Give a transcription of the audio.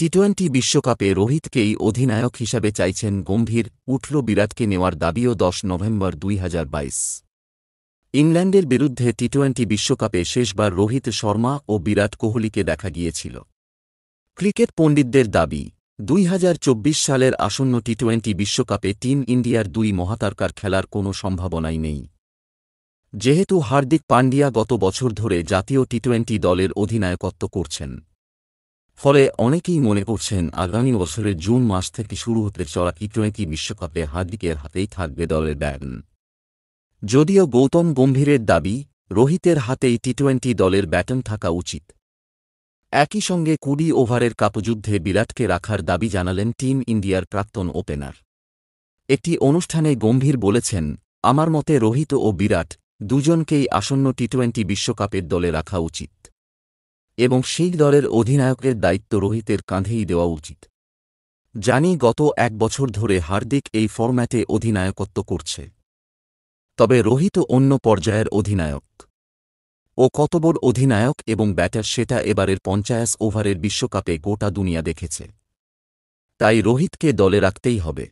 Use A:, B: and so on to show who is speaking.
A: T twenty বিশ্বকাপে রোহিতকেই অধিনায়ক হিসাবে চাইছেন গম্ভীর উঠল বিরাটকে নেওয়ার দাবিও দশ নভেম্বর দুই ইংল্যান্ডের বিরুদ্ধে টি টোয়েন্টি বিশ্বকাপে শেষবার রোহিত শর্মা ও বিরাট কোহলিকে দেখা গিয়েছিল ক্রিকেট পণ্ডিতদের দাবি দুই সালের আসন্ন টি টোয়েন্টি বিশ্বকাপে টিম ইন্ডিয়ার দুই মহাতারকার খেলার কোনো সম্ভাবনাই নেই যেহেতু হার্দিক পাণ্ডিয়া গত বছর ধরে জাতীয় টি টোয়েন্টি দলের অধিনায়কত্ব করছেন ফলে অনেকেই মনে করছেন আগামী বছরের জুন মাস থেকে শুরু হতে চলা টি টোয়েন্টি বিশ্বকাপে হার্দিকের হাতেই থাকবে দলের ব্যাটন যদিও গৌতম গম্ভীরের দাবি রোহিতের হাতেই টি টোয়েন্টি দলের ব্যাটন থাকা উচিত একই সঙ্গে কুড়ি ওভারের কাপযুদ্ধে বিরাটকে রাখার দাবি জানালেন টিম ইন্ডিয়ার প্রাক্তন ওপেনার একটি অনুষ্ঠানে গম্ভীর বলেছেন আমার মতে রোহিত ও বিরাট দুজনকেই আসন্ন টি টোয়েন্টি বিশ্বকাপের দলে রাখা উচিত এবং সেই দলের অধিনায়কের দায়িত্ব রোহিতের কাঁধেই দেওয়া উচিত জানি গত এক বছর ধরে হার্দিক এই ফরম্যাটে অধিনায়কত্ব করছে তবে রোহিত অন্য পর্যায়ের অধিনায়ক ও কত বড় অধিনায়ক এবং ব্যাটার সেটা এবারের পঞ্চায়েত ওভারের বিশ্বকাপে গোটা দুনিয়া দেখেছে তাই রোহিতকে দলে রাখতেই হবে